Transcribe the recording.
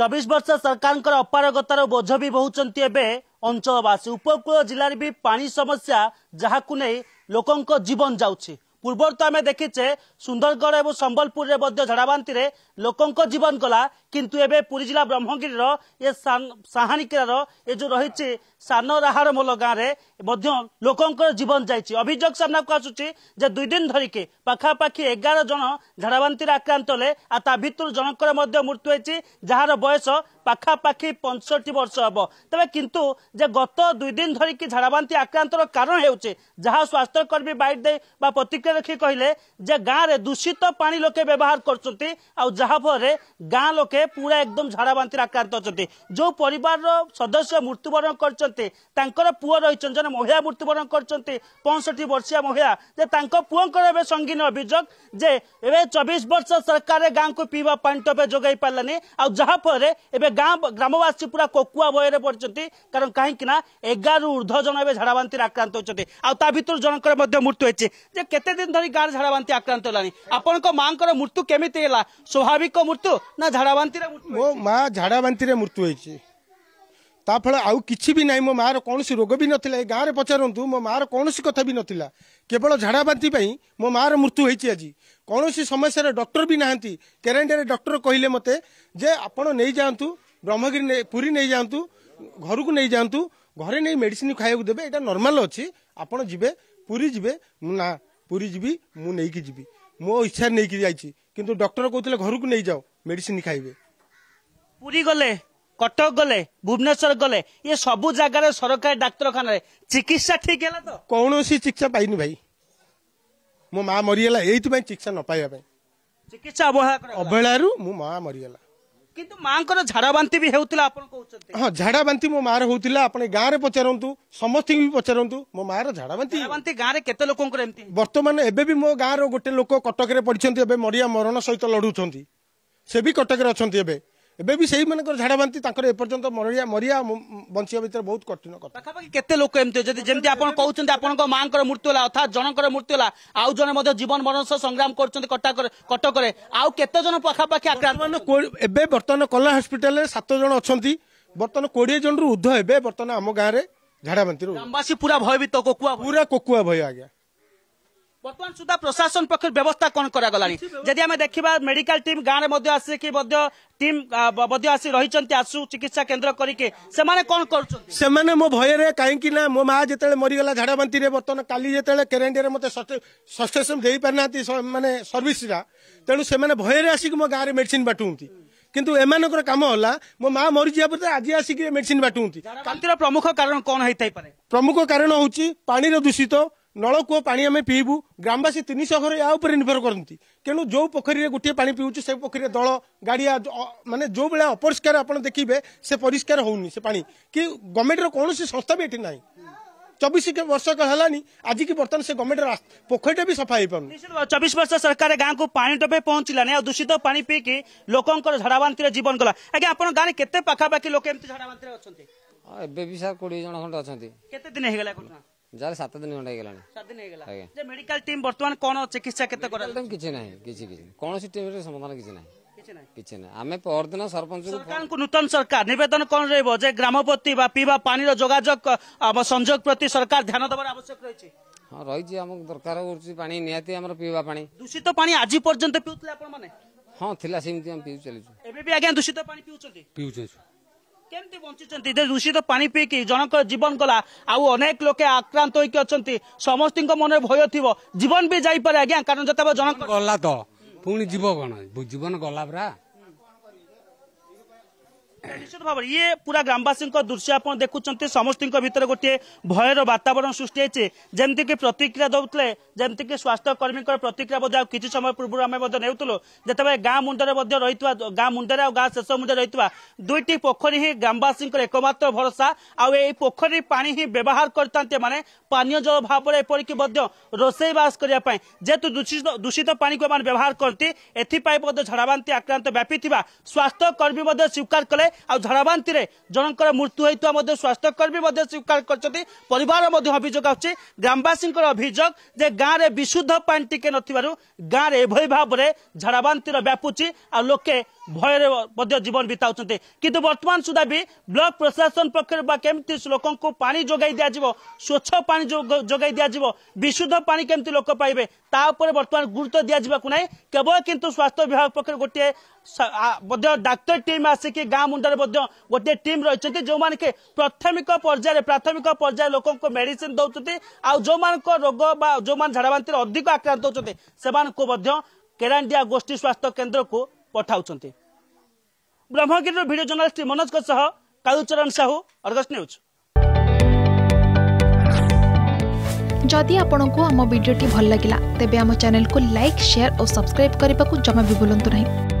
ଚବିଶ ବର୍ଷ ସରକାରଙ୍କର ଅପାରଗତାର ବୋଝ ବି ବୋହୁଛନ୍ତି ଏବେ ଅଞ୍ଚଳବାସୀ ଉପକୂଳ ଜିଲ୍ଲାରେ ବି ପାଣି ସମସ୍ୟା ଯାହାକୁ ନେଇ ଲୋକଙ୍କ ଜୀବନ ଯାଉଛି ପୂର୍ବରୁ ତ ଆମେ ଦେଖିଛେ ସୁନ୍ଦରଗଡ଼ ଏବଂ ସମ୍ବଲପୁରରେ ମଧ୍ୟ ଝାଡ଼ାବାନ୍ତିରେ ଲୋକଙ୍କ ଜୀବନ ଗଲା କିନ୍ତୁ ଏବେ ପୁରୀ ଜିଲ୍ଲା ବ୍ରହ୍ମଗିରିର ଏ ସାହାଣିକିରାର ଏ ଯେଉଁ ରହିଛି ସାନ ରାହାରମୋଲ ଗାଁରେ ମଧ୍ୟ ଲୋକଙ୍କର ଜୀବନ ଯାଇଛି ଅଭିଯୋଗ ସାମ୍ନାକୁ ଆସୁଛି ଯେ ଦୁଇ ଦିନ ଧରିକି ପାଖାପାଖି ଏଗାର ଜଣ ଝାଡ଼ାବାନ୍ତିରେ ଆକ୍ରାନ୍ତ ହେଲେ ଆଉ ତା ଭିତରୁ ଜଣଙ୍କର ମଧ୍ୟ ମୃତ୍ୟୁ ହୋଇଛି ଯାହାର ବୟସ ପାଖାପାଖି ପଞ୍ଚଷଠି ବର୍ଷ ହେବ ତେବେ କିନ୍ତୁ ଯେ ଗତ ଦୁଇ ଦିନ ଧରିକି ଝାଡ଼ାବାନ୍ତି ଆକ୍ରାନ୍ତର କାରଣ ହେଉଛି ଯାହା ସ୍ୱାସ୍ଥ୍ୟକର୍ମୀ ବାଇଟ୍ ଦେଇ ବା ପ୍ରତିକ୍ରିୟା ଲୋକେ ଦେଖି କହିଲେ ଯେ ଗାଁରେ ଦୂଷିତ ପାଣି ଲୋକେ ବ୍ୟବହାର କରୁଛନ୍ତି ଆଉ ଯାହାଫଳରେ ଗାଁ ଲୋକେ ପୁରା ଏକଦମ ଝାଡ଼ାବାନ୍ତିରେ ଆକ୍ରାନ୍ତ ଅଛନ୍ତି ଯେଉଁ ପରିବାରର ସଦସ୍ୟ ମୃତ୍ୟୁବରଣ କରିଛନ୍ତି ତାଙ୍କର ପୁଅ ରହିଛନ୍ତି ଜଣେ ମହିଳା ମୃତ୍ୟୁବରଣ କରିଛନ୍ତି ପଞ୍ଚଷଠି ବର୍ଷିଆ ମହିଳା ଯେ ତାଙ୍କ ପୁଅଙ୍କର ଏବେ ସଙ୍ଗୀନ ଅଭିଯୋଗ ଯେ ଏବେ ଚବିଶ ବର୍ଷ ସରକାର ଗାଁକୁ ପିଇବା ପାଣି ଟପେ ଯୋଗାଇ ପାରିଲାନି ଆଉ ଯାହାଫଳରେ ଏବେ ଗାଁ ଗ୍ରାମବାସୀ ପୁରା କୋକୁଆ ବୟରେ ପଡ଼ିଛନ୍ତି କାରଣ କାହିଁକି ନା ଏଗାରରୁ ଉର୍ଦ୍ଧ୍ୱ ଜଣ ଏବେ ଝାଡ଼ାବାନ୍ତିରେ ଆକ୍ରାନ୍ତ ହେଉଛନ୍ତି ଆଉ ତା ଭିତରୁ ଜଣଙ୍କର ମଧ୍ୟ ମୃତ୍ୟୁ ହେଇଛି ଯେ କେତେ ଦିନ ଧରି ଗାଁରେ ଝାଡ଼ା ବାନ୍ତି ଆକ୍ରାନ୍ତ ହେଲାଣି ଆପଣଙ୍କ ମାଙ୍କର ମୃତ୍ୟୁ କେମିତି ହେଲା ସ୍ୱାଭାବିକ ମୃତ୍ୟୁ ନା ଝାଡ଼ା ବାନ୍ତିରେ ମୋ ମା ଝାଡ଼ା ବାନ୍ତିରେ ମୃତ୍ୟୁ ହେଇଛି ତା ଫଳରେ ଆଉ କିଛି ବି ନାହିଁ ମୋ ମାର କୌଣସି ରୋଗ ବି ନଥିଲା ଏ ଗାଁରେ ପଚାରନ୍ତୁ ମୋ ମାର କୌଣସି କଥା ବି ନଥିଲା କେବଳ ଝାଡ଼ା ବାନ୍ତି ପାଇଁ ମୋ ମାର ମୃତ୍ୟୁ ହେଇଛି ଆଜି କୌଣସି ସମସ୍ୟାରେ ଡକ୍ଟର ବି ନାହାନ୍ତି କ୍ୟାରେଣ୍ଟାଇନ୍ ଡକ୍ଟର କହିଲେ ମୋତେ ଯେ ଆପଣ ନେଇଯାଆନ୍ତୁ ବ୍ରହ୍ମଗିରି ପୁରୀ ନେଇଯାଆନ୍ତୁ ଘରକୁ ନେଇଯାଆନ୍ତୁ ଘରେ ନେଇ ମେଡିସିନ ଖାଇବାକୁ ଦେବେ ଏଇଟା ନର୍ମାଲ ଅଛି ଆପଣ ଯିବେ ପୁରୀ ଯିବେ ନା ପୁରୀ ଯିବି ମୁଁ ନେଇକି ଯିବି ମୋ ଇଚ୍ଛାରେ ନେଇକି ଯାଇଛି କିନ୍ତୁ ଡକ୍ଟର କହୁଥିଲେ ଘରକୁ ନେଇଯାଅ ମେଡିସିନ ଖାଇବେ ପୁରୀ ଗଲେ କଟକ ଗଲେ ଭୁବନେଶ୍ୱର ଗଲେ ଏ ସବୁ ଜାଗାରେ ସରକାରୀ ଡାକ୍ତରଖାନାରେ ଚିକିତ୍ସା ଠିକ ହେଲା ତ କୌଣସି ଚିକିତ୍ସା ପାଇନି ଭାଇ ମୋ ମା ମରିଗଲା ଏଇଥିପାଇଁ ଚିକିତ୍ସା ନ ପାଇବା ପାଇଁ ଚିକିତ୍ସା ଅବହେଳା ଅବହେଳାରୁ ମୋ ମା ମରିଗଲା ମାଙ୍କର ଝାଡା ବାନ୍ତି ବି ହେଉଥିଲା ଆପଣ କହୁଛନ୍ତି ହଁ ଝାଡା ବାନ୍ତି ମୋ ମାଆର ହଉଥିଲା ଆପଣ ଗାଁରେ ପଚାରନ୍ତୁ ସମସ୍ତଙ୍କୁ ବି ପଚାରନ୍ତୁ ମୋ ମାଆର ଝାଡା ବାନ୍ତି ଗାଁରେ କେତେ ଲୋକଙ୍କର ଏମିତି ବର୍ତ୍ତମାନ ଏବେ ବି ମୋ ଗାଁର ଗୋଟେ ଲୋକ କଟକରେ ପଡିଛନ୍ତି ଏବେ ମରିଆ ମରଣ ସହିତ ଲଢୁଛନ୍ତି ସେ ବି କଟକରେ ଅଛନ୍ତି ଏବେ ଏବେ ବି ସେଇମାନଙ୍କର ଝାଡ଼ାବାନ୍ତି ତାଙ୍କର ଏପର୍ଯ୍ୟନ୍ତ ମରିଆ ମରିଆ ବଞ୍ଚିବା ଭିତରେ ବହୁତ କଠିନ କଥା ପାଖାପାଖି କେତେ ଲୋକ ଏମିତି ଯଦି ଯେମିତି ଆପଣ କହୁଛନ୍ତି ଆପଣଙ୍କ ମାଆଙ୍କର ମୃତ୍ୟୁ ହେଲା ଅର୍ଥାତ୍ ଜଣଙ୍କର ମୃତ୍ୟୁ ହେଲା ଆଉ ଜଣେ ମଧ୍ୟ ଜୀବନ ମରଣ ସହ ସଂଗ୍ରାମ କରୁଛନ୍ତି କଟକରେ ଆଉ କେତେ ଜଣ ପାଖାପାଖି ଆକ୍ରାନ୍ତ ଏବେ ବର୍ତ୍ତମାନ କଲା ହସ୍ପିଟାଲରେ ସାତ ଜଣ ଅଛନ୍ତି ବର୍ତ୍ତମାନ କୋଡ଼ିଏ ଜଣରୁ ଉର୍ଦ୍ଧ ହେବେ ବର୍ତ୍ତମାନ ଆମ ଗାଁରେ ଝାଡ଼ାବାନ୍ତିରୁ ଗ୍ରାମବାସୀ ପୁରା ଭୟଭୀତ କୋକୁଆ ପୁରା କୋକୁଆ ଭୟ ଆଜ୍ଞା বর্তমান সুদ্ধা প্রশাসন পক্ষ ব্যবস্থা কোণ করা যদি আমি দেখা মেডিকাল টিম গাঁরে আসিকি টিম আসি রয়েছেন আশু চিকিৎসা কেন্দ্র করিকি সে কোণ করছেন সে মো ভয়ের কাইকি না মো মা যেত মরিগলা ঝাড়া বাঁতি বর্তমান কালি যেত কেরেন্ডে মতো সস্টেসন দিয়ে পারি না মানে সর্ভিসটা তেমন সে ভয়ের আসিকি মো গাঁরে মেডিসিন বাটুতি কিন্তু এমানকর কাম হলা মো মা মরিযা পরে আজি আসিকি মেডিসিন বাটুতি কান্তির প্রমুখ কারণ কোণ হয়ে প্রমুখ কারণ হচ্ছে পানির দূষিত ନଳକୂଅ ପାଣି ଆମେ ପିଇବୁ ଗ୍ରାମବାସୀ ତିନିଶହ ଘର ଏହା ଉପରେ ନିର୍ଭର କରନ୍ତି ତେଣୁ ଯେଉଁ ପୋଖରୀରେ ଗୋଟିଏ ପାଣି ପିଉଛୁ ସେ ପୋଖରୀରେ ଦଳ ଗାଡ଼ିଆ ମାନେ ଯେଉଁଭଳିଆ ଅପରିଷ୍କାର ଆପଣ ଦେଖିବେ ସେ ପରିଷ୍କାର ହେଉନି ସେ ପାଣି କି ଗଭର୍ଣ୍ଣମେଣ୍ଟର କୌଣସି ସଂସ୍ଥା ବି ଏଠି ନାହିଁ চবিশ বর্ষ হলানি আজিকি বর্তমান সে গভর্নমেন্ট পোখরীটা বি সফা হয়ে পাবনি চবিশ বর্ষ সরকার গাঁকু পা টপে পৌঁছলানি আর দূষিত পা পিকি লোকর ঝাড়াবান্তি জীবন গলা আজ্ঞা আপনার গাঁরে কেতে পাখাপাখি লোক এমনি ঝাড়াবান্তি অনেক এবে বি স্যার কোড়ি জন খন্ড অনেক কেতে দিন হয়ে গেল ঘটনা ଯାହାର ସାତ ଦିନ ଖଣ୍ଡେ ହେଇଗଲାଣି ସାତ ଦିନ ହେଇଗଲା ଯେ ମେଡିକାଲ ଟିମ୍ ବର୍ତ୍ତମାନ କ'ଣ ଚିକିତ୍ସା କେତେ କରାଗଲା କିଛି ନାହିଁ କିଛି କିଛି କୌଣସି ଟିମ୍ରେ ସମାଧାନ କିଛି ନାହିଁ କିଛି ନାହିଁ ଆମେ ପରଦିନ ସରପଞ୍ଚ ସରକାରଙ୍କୁ ନୂତନ ସରକାର ନିବେଦନ କ'ଣ ରହିବ ଯେ ଗ୍ରାମପତି ବା ପିଇବା ପାଣିର ଯୋଗାଯୋଗ ସଂଯୋଗ ପ୍ରତି ସରକାର ଧ୍ୟାନ ଦେବାର ଆବଶ୍ୟକ ରହିଛି ହଁ ରହିଛି ଆମକୁ ଦରକାର କରୁଛି ପାଣି ନିହାତି ଆମର ପିଇବା ପାଣି ଦୂଷିତ ପାଣି ଆଜି ପର୍ଯ୍ୟନ୍ତ ପିଉଥିଲେ ଆପଣମାନେ ହଁ ଥିଲା ସେମିତି ଆମେ ପିଉ ଚାଲିଛୁ ଏବେ ବି ଆଜ୍ଞା ଦୂଷିତ ପାଣି ପିଉଛନ୍ତି ପିଉଛୁ কেমতি বঞ্চিছেন দূষিত পানি পিকি জনকর জীবন গলা আউ অনেক লোকে আক্রান্ত হইকি অছন্তি সমস্তিଙ୍କ মনে ভয় থিব জীবন বি যাইপারে আজ্ঞা কারণ যেতবে জনক গলা তো পুনি জীব কোন জীবন গলা পরা ନିଶ୍ଚିତ ଭାବରେ ଇଏ ପୁରା ଗ୍ରାମବାସୀଙ୍କ ଦୃଶ୍ୟ ଆପଣ ଦେଖୁଛନ୍ତି ସମସ୍ତଙ୍କ ଭିତରେ ଗୋଟିଏ ଭୟର ବାତାବରଣ ସୃଷ୍ଟି ହେଇଛି ଯେମିତିକି ପ୍ରତିକ୍ରିୟା ଦେଉଥିଲେ ଯେମିତିକି ସ୍ୱାସ୍ଥ୍ୟକର୍ମୀଙ୍କର ପ୍ରତିକ୍ରିୟା ମଧ୍ୟ ଆଉ କିଛି ସମୟ ପୂର୍ବରୁ ଆମେ ମଧ୍ୟ ନେଉଥିଲୁ ଯେତେବେଳେ ଗାଁ ମୁଣ୍ଡରେ ମଧ୍ୟ ରହିଥିବା ଗାଁ ମୁଣ୍ଡରେ ଆଉ ଗାଁ ଶେଷ ମୁଣ୍ଡରେ ରହିଥିବା ଦୁଇଟି ପୋଖରୀ ହିଁ ଗ୍ରାମବାସୀଙ୍କର ଏକମାତ୍ର ଭରସା ଆଉ ଏହି ପୋଖରୀ ପାଣି ହିଁ ବ୍ୟବହାର କରିଥାନ୍ତି ଏମାନେ ପାନୀୟ ଜଳ ଭାବରେ ଏପରିକି ମଧ୍ୟ ରୋଷେଇବାସ କରିବା ପାଇଁ ଯେହେତୁ ଦୂଷିତ ଦୂଷିତ ପାଣିକୁ ଏମାନେ ବ୍ୟବହାର କରନ୍ତି ଏଥିପାଇଁ ମଧ୍ୟ ଝାଡ଼ାବାନ୍ତି ଆକ୍ରାନ୍ତ ବ୍ୟାପିଥିବା ସ୍ୱାସ୍ଥ୍ୟକର୍ମୀ ମଧ୍ୟ ସ୍ୱୀକାର କଲେ ଆଉ ଝାଡ଼ାବାନ୍ତିରେ ଜଣଙ୍କର ମୃତ୍ୟୁ ହୋଇଥିବା ମଧ୍ୟ ସ୍ୱାସ୍ଥ୍ୟକର୍ମୀ ମଧ୍ୟ ସ୍ୱୀକାର କରିଛନ୍ତି ପରିବାର ମଧ୍ୟ ଅଭିଯୋଗ ଆସୁଛି ଗ୍ରାମବାସୀଙ୍କର ଅଭିଯୋଗ ଯେ ଗାଁରେ ବିଶୁଦ୍ଧ ପାଣି ଟିକେ ନଥିବାରୁ ଗାଁରେ ଏଭଳି ଭାବରେ ଝାଡ଼ାବାନ୍ତିର ବ୍ୟାପୁଛି ଆଉ ଲୋକେ ଭୟରେ ମଧ୍ୟ ଜୀବନ ବିତାଉଛନ୍ତି କିନ୍ତୁ ବର୍ତ୍ତମାନ ସୁଦ୍ଧା ବି ବ୍ଲକ ପ୍ରଶାସନ ପକ୍ଷରୁ ବା କେମିତି ଲୋକଙ୍କୁ ପାଣି ଯୋଗାଇ ଦିଆଯିବ ସ୍ୱଚ୍ଛ ପାଣି ଯୋଗାଇ ଦିଆଯିବ ବିଶୁଦ୍ଧ ପାଣି କେମିତି ଲୋକ ପାଇବେ ତା ଉପରେ ବର୍ତ୍ତମାନ ଗୁରୁତ୍ୱ ଦିଆଯିବାକୁ ନାହିଁ କେବଳ କିନ୍ତୁ ସ୍ୱାସ୍ଥ୍ୟ ବିଭାଗ ପକ୍ଷରୁ ଗୋଟିଏ ডাক্তার টিম আসিকি গাঁ মুন্ডে গোটিয়ে টিম রয়েছে যে প্রাথমিক পর্যায়ে প্রাথমিক পর্যায়ে লোক মেডিসিন দৌঁতে আোগ বা যে ঝাড়াবান্তি অধিক আক্রান্ত হচ্ছে সে কেরান্ডিয়া গোষ্ঠী স্বাস্থ্য কেন্দ্রক পঠাউন ব্রহ্মগিরি ভিডিও জর্নালিষ্ট মনোজ সহ কালুচরণ সাহু অর্গস নিউজ जदि आपण को आम भिडी भल लगा तेब आम चेल्क लाइक सेयार और सब्सक्राइब करने को जमा भी बुलां नहीं